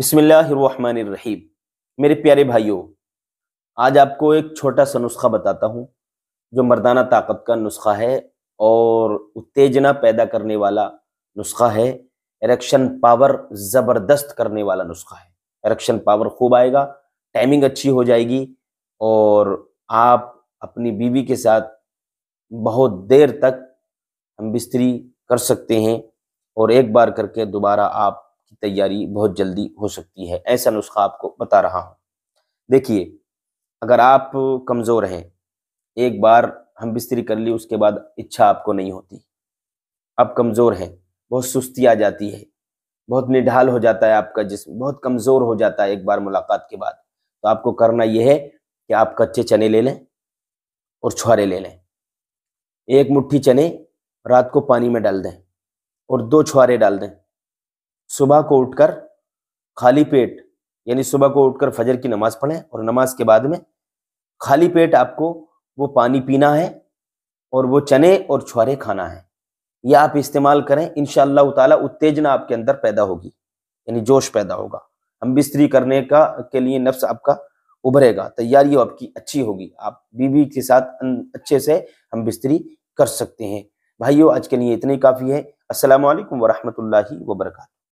बिसमीम मेरे प्यारे भाइयों आज आपको एक छोटा सा नुस्खा बताता हूँ जो मर्दाना ताकत का नुस्खा है और उत्तेजना पैदा करने वाला नुस्खा है इरेक्शन पावर ज़बरदस्त करने वाला नुस्खा है इरेक्शन पावर खूब आएगा टाइमिंग अच्छी हो जाएगी और आप अपनी बीवी के साथ बहुत देर तक हम बिस्तरी कर सकते हैं और एक बार करके दोबारा आप की तैयारी बहुत जल्दी हो सकती है ऐसा नुस्खा आपको बता रहा हूँ देखिए अगर आप कमज़ोर हैं एक बार हम बिस्तरी कर ली उसके बाद इच्छा आपको नहीं होती आप कमज़ोर हैं बहुत सुस्ती आ जाती है बहुत निढाल हो जाता है आपका जिसम बहुत कमज़ोर हो जाता है एक बार मुलाकात के बाद तो आपको करना यह है कि आप कच्चे चने ले लें और छुहारे ले लें एक मुट्ठी चने रात को पानी में डाल दें और दो छुहारे डाल दें सुबह को उठकर खाली पेट यानी सुबह को उठकर फजर की नमाज पढ़ें और नमाज के बाद में खाली पेट आपको वो पानी पीना है और वो चने और छुआरे खाना है यह आप इस्तेमाल करें इन ताला उत्तेजना आपके अंदर पैदा होगी यानी जोश पैदा होगा हम बिस्तरी करने का के लिए नफ्स आपका उभरेगा तैयारी आपकी अच्छी होगी आप बीवी के साथ अच्छे से हम बिस्तरी कर सकते हैं भाइयों आज के लिए इतने काफ़ी है असलकम वरहमल वर्का